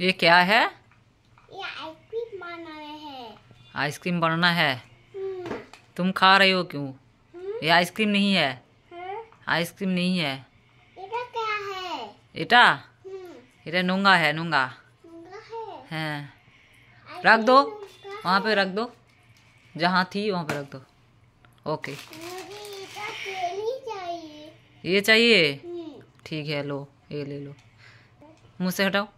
ये क्या है ये आइसक्रीम बनाना है आइसक्रीम बनाना है हम्म। तुम खा रहे हो क्यों हम्म। ये आइसक्रीम नहीं है हाँ। आइसक्रीम नहीं है इटा क्या है इटा हम्म। इटा नूंगा है नूंगा है रख दो वहाँ पे रख दो जहाँ थी वहाँ पे रख दो ओके ये चाहिए ठीक है लो ये ले लो मुझसे हटाओ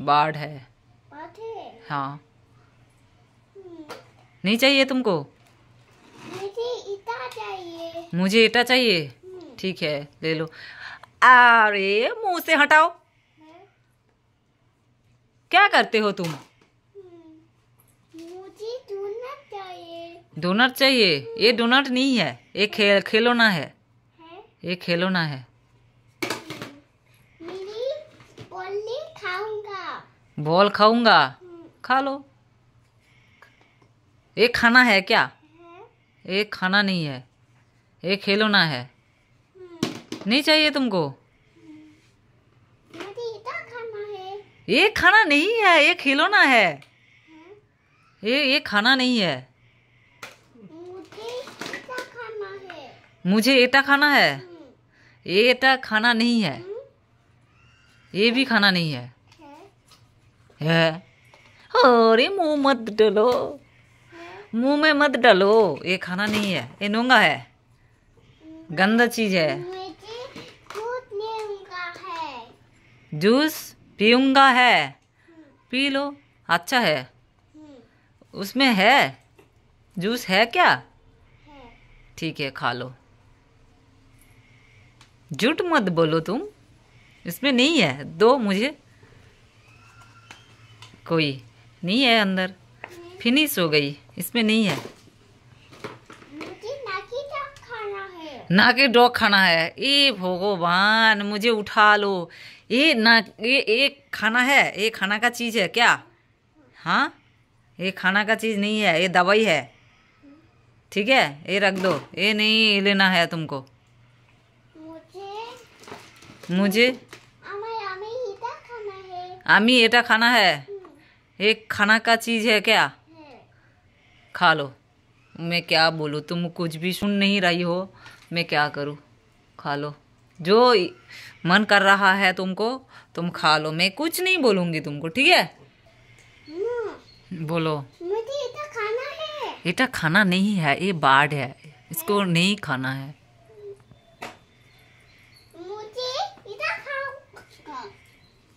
बाढ़ है हाँ हम्म। नहीं चाहिए तुमको मुझे ईटा चाहिए मुझे इटा चाहिए हम्म। ठीक है ले लो अरे मुंह से हटाओ है? क्या करते हो तुम हम्म। मुझे डोनट चाहिए डोनट चाहिए ये डोनट नहीं है ये खेल खिलौना है? है ये खिलौना है खाऊंगा बॉल खाऊंगा हम्म। खा लो एक खाना है क्या एक खाना नहीं है एक खेलौना है हम्म। नहीं चाहिए तुमको ये हम्म। खाना नहीं है ये खिलौना है ये ये खाना नहीं है मुझे एटा खाना है ये एटा खाना नहीं है ये भी खाना नहीं है है अरे मुंह मत डलो मुंह में मत डलो ये खाना नहीं है ये नोंगा है गंदा चीज है जूस पीऊंगा है पी लो अच्छा है उसमें है जूस है क्या ठीक है खा लो झूठ मत बोलो तुम इसमें नहीं है दो मुझे कोई नहीं है अंदर फिनिश हो गई इसमें नहीं है ना के डॉग खाना है ए भगवान मुझे उठा लो ये ना ये एक खाना है ये खाना का चीज़ है क्या हाँ ये खाना का चीज़ नहीं है ये दवाई है ठीक है ये रख दो ये नहीं लेना है तुमको मुझे आमी एटा खाना है हम्म। एक खाना का चीज़ है क्या खा लो मैं क्या बोलूँ तुम कुछ भी सुन नहीं रही हो मैं क्या करूँ खा लो जो मन कर रहा है तुमको तुम खा लो मैं कुछ नहीं बोलूँगी तुमको ठीक है हम्म। बोलो मुझे एटा खाना है एटा खाना नहीं है ये बाढ़ है इसको नहीं खाना है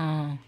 うん